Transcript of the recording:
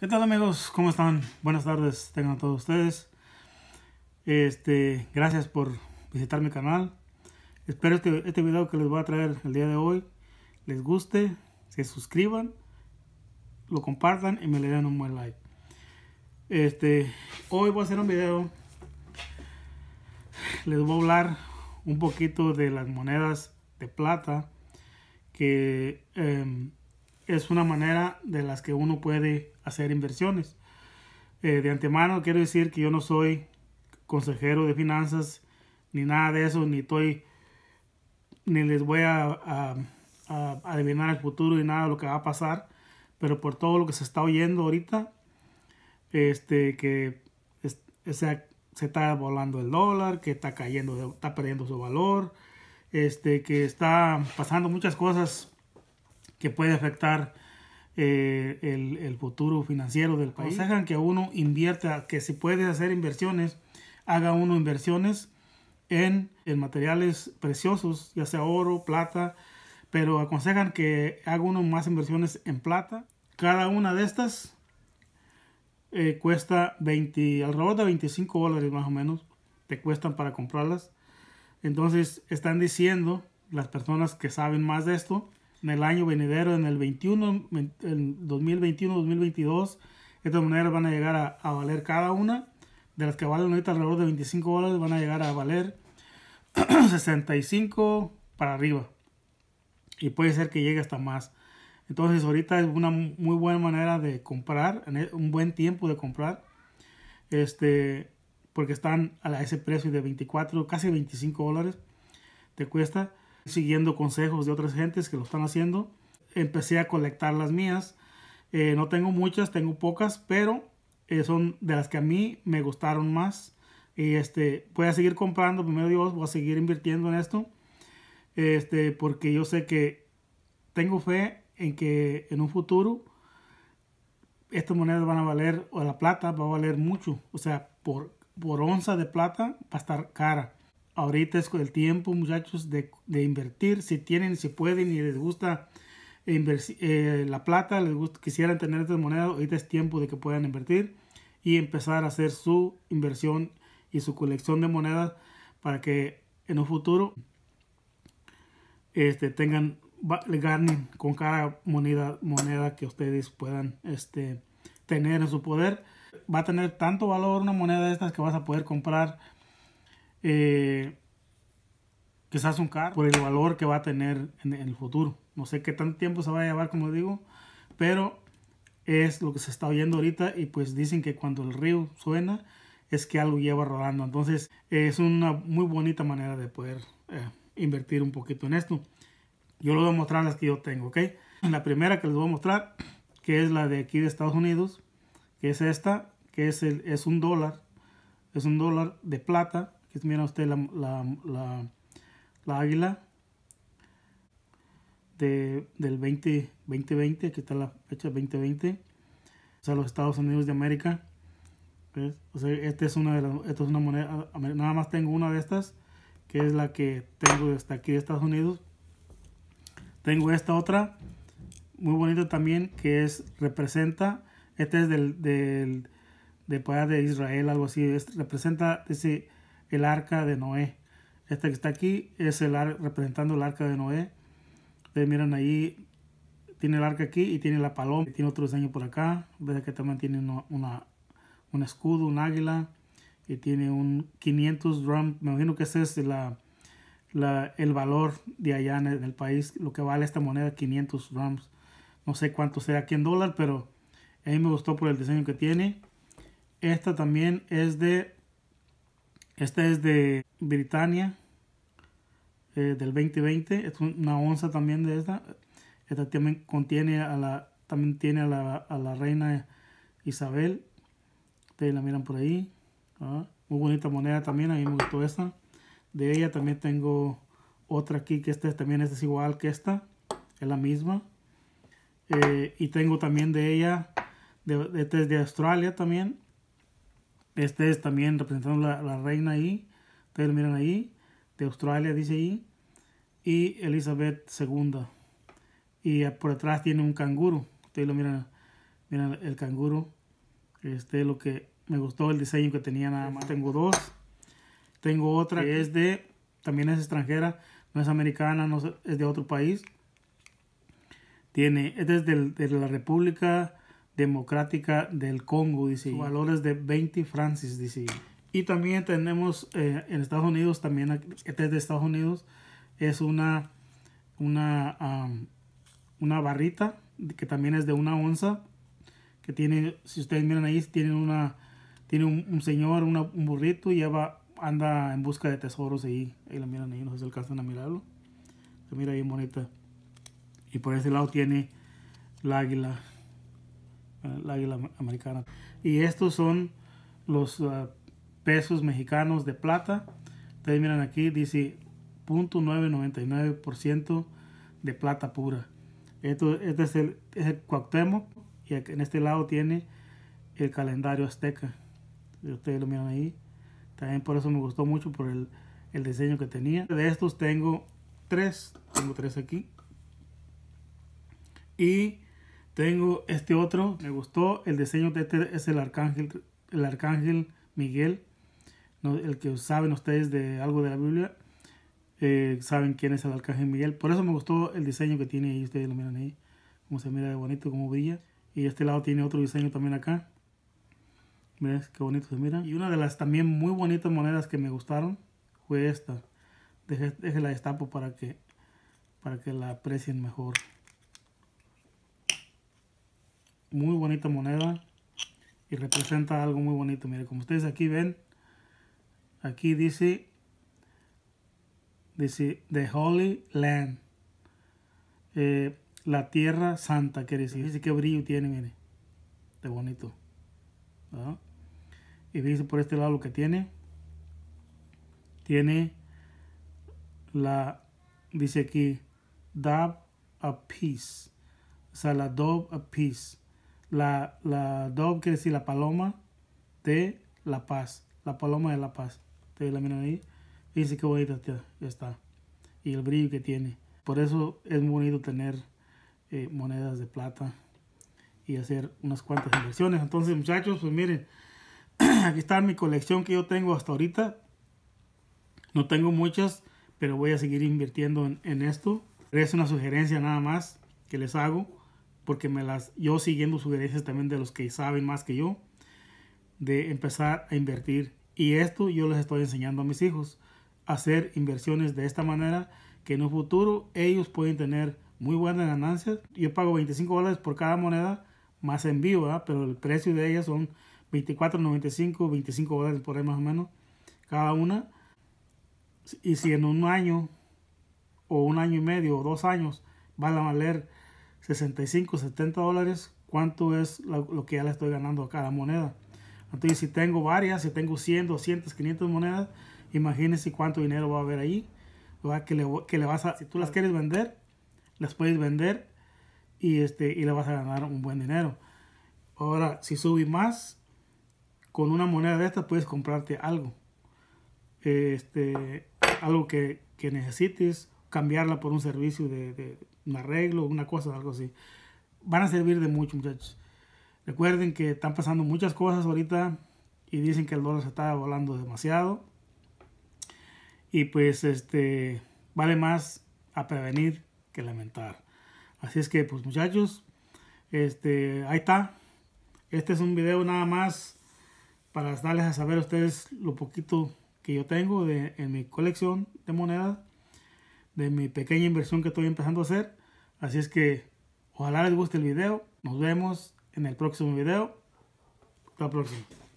¿Qué tal amigos? ¿Cómo están? Buenas tardes, tengan todos ustedes. Este, gracias por visitar mi canal. Espero que este, este video que les voy a traer el día de hoy les guste, se suscriban, lo compartan y me le den un buen like. Este, hoy voy a hacer un video. Les voy a hablar un poquito de las monedas de plata que em, es una manera de las que uno puede hacer inversiones. Eh, de antemano quiero decir que yo no soy consejero de finanzas ni nada de eso, ni estoy, ni les voy a, adivinar el futuro ni nada de lo que va a pasar, pero por todo lo que se está oyendo ahorita, este, que se está volando el dólar, que está cayendo, está perdiendo su valor, este, que está pasando muchas cosas que puede afectar eh, el, futuro financiero del país. Aconsejan que uno invierta, que si puede hacer inversiones, haga uno inversiones en, materiales preciosos, ya sea oro, plata, pero aconsejan que haga uno más inversiones en plata. Cada una de estas eh, cuesta 20, alrededor de 25 dólares más o menos, te cuestan para comprarlas. Entonces están diciendo las personas que saben más de esto en el año venidero, en el 21, en 2021, 2022. Estas monedas van a llegar a, valer cada una. De las que valen ahorita alrededor de 25 dólares van a llegar a valer 65 para arriba. Y puede ser que llegue hasta más. Entonces ahorita es una muy buena manera de comprar, e, un buen tiempo de comprar. Este, porque están a ese precio de 24, casi 25 dólares te cuesta siguiendo consejos de otras gentes que lo están haciendo, empecé a colectar las mías. Eh, no tengo muchas, tengo pocas, pero eh, son de las que a mí me gustaron más. Y este, voy a seguir comprando, primero Dios, voy a seguir invirtiendo en esto. Este, porque yo sé que tengo fe en que en un futuro estas monedas van a valer, o la plata va a valer mucho. O sea, por, por onza de plata va a estar cara. Ahorita es el tiempo, muchachos, de, invertir. Si tienen, si pueden y les gusta eh, eh, la plata, les quisieran tener esta moneda, ahorita es tiempo de que puedan invertir y empezar a hacer su inversión y su colección de monedas para que en un futuro este, tengan, ganen con cada moneda, moneda que ustedes puedan este, tener en su poder. Va a tener tanto valor una moneda de estas que vas a poder comprar eh, quizás un carro, por el valor que va a tener en el futuro. No sé qué tanto tiempo se va a llevar, como digo, pero es lo que se está oyendo ahorita y pues dicen que cuando el río suena es que algo lleva rodando. Entonces es una muy bonita manera de poder eh, invertir un poquito en esto. Yo lo voy a mostrar las que yo tengo, La primera que les voy a mostrar, que es la de aquí de Estados Unidos, que es esta, que es, el, es un dólar, es un dólar de plata mira usted la, la, la, águila del 2020. Aquí está la fecha 2020. O sea, los Estados Unidos de América. ¿ves? O sea, esta es una de las, una moneda. Nada más tengo una de estas, que es la que tengo hasta aquí de Estados Unidos. Tengo esta otra, muy bonita también, que es representa. Este es del, del de, de Israel, algo así. Es, representa, dice el arca de Noé. Esta que está aquí es el representando el arca de Noé. Ustedes miran ahí, tiene el arca aquí y tiene la paloma, tiene otro diseño por acá. Vean que también tiene una, un escudo, un águila y tiene un 500 drum. Me imagino que ese es la, la, el valor de allá en el, país, lo que vale esta moneda, 500 drums. No sé cuánto sea aquí en dólar, pero a mí me gustó por el diseño que tiene. Esta también es de esta es de Britannia eh, del 2020. Es una onza también de esta. Esta también contiene a la, también tiene a la, a la reina Isabel. Ustedes la miran por ahí. Ah, muy bonita moneda también. A mí me esta. De ella también tengo otra aquí que esta también es igual que esta. Es la misma. Eh, y tengo también de ella, de, este es de Australia también. Este es también representando la, la reina ahí. Ustedes lo miran ahí. De Australia, dice ahí. Y Elizabeth II. Y por atrás tiene un canguro. Ustedes lo miran. Miren el canguro. Este es lo que me gustó el diseño que tenía nada más. Tengo dos. Tengo otra que es de. También es extranjera. No es americana. No es, de otro país. Tiene. Este es de la República Democrática del Congo, dice. Valores de 20 francis, dice. Y también tenemos eh, en Estados Unidos, también es de Estados Unidos, es una, una, una barrita que también es de una onza, que tiene, si ustedes miran ahí, tienen una, tiene un, señor, un burrito, y lleva, anda en busca de tesoros ahí, ahí la miran ahí, no sé si alcanzan a mirarlo, mira ahí bonita. Y por ese lado tiene la águila eh, la águila americana. Y estos son los eh, pesos mexicanos de plata. Ustedes miran aquí, dice 0.999% de plata pura. Esto, este es el, es y en este lado tiene el calendario azteca. Ustedes lo miran ahí. También por eso me gustó mucho por el, el diseño que tenía. De estos tengo tres. Tengo tres aquí. Y tengo este otro, me gustó. El diseño de este es el arcángel, el arcángel Miguel, el que saben ustedes de algo de la Biblia. Eh, saben quién es el arcángel Miguel. Por eso me gustó el diseño que tiene ahí. Ustedes lo miran ahí. Cómo se mira de bonito, cómo brilla. Y este lado tiene otro diseño también acá. miren qué bonito se mira? Y una de las también muy bonitas monedas que me gustaron fue esta. Deje, la destapo para que, para que la aprecien mejor. Muy bonita moneda y representa algo muy bonito. Mire, como ustedes aquí ven, aquí dice, dice The Holy Land. Eh, la tierra santa, quiere decir. Dice qué brillo tiene, mire. De bonito. Y dice por este lado lo que tiene. Tiene la, dice aquí, dove a peace O sea, la dove a peace la, la dove quiere la paloma de la paz. La paloma de la paz. de la miran ahí. Fíjense qué bonita está. Y el brillo que tiene. Por eso es muy bonito tener eh, monedas de plata y hacer unas cuantas inversiones. Entonces, muchachos, pues miren, aquí está mi colección que yo tengo hasta ahorita. No tengo muchas, pero voy a seguir invirtiendo en esto. Es una sugerencia nada más que les hago porque me las, yo siguiendo sugerencias también de los que saben más que yo, de empezar a invertir. Y esto yo les estoy enseñando a mis hijos, hacer inversiones de esta manera, que en un futuro ellos pueden tener muy buenas ganancias. Yo pago 25 dólares por cada moneda, más envío, ¿verdad? pero el precio de ellas son 24.95, 25 dólares por ahí más o menos cada una. Y si en un año o un año y medio o dos años van a valer 65, 70 dólares, cuánto es lo, que ya le estoy ganando a cada moneda. Entonces, si tengo varias, si tengo 100, 200, 500 monedas, imagínese cuánto dinero va a haber ahí. Que, que le vas a, si tú las quieres vender, las puedes vender y, este, y le vas a ganar un buen dinero. Ahora, si subes más, con una moneda de esta puedes comprarte algo. Este, algo que, necesites, cambiarla por un servicio de, un arreglo, una cosa, algo así. Van a servir de mucho, muchachos. Recuerden que están pasando muchas cosas ahorita y dicen que el dólar se está volando demasiado. Y pues este vale más a prevenir que lamentar. Así es que pues muchachos, este ahí está. Este es un video nada más para darles a saber a ustedes lo poquito que yo tengo de, en mi colección de monedas de mi pequeña inversión que estoy empezando a hacer. Así es que ojalá les guste el video. Nos vemos en el próximo video. Hasta la próxima.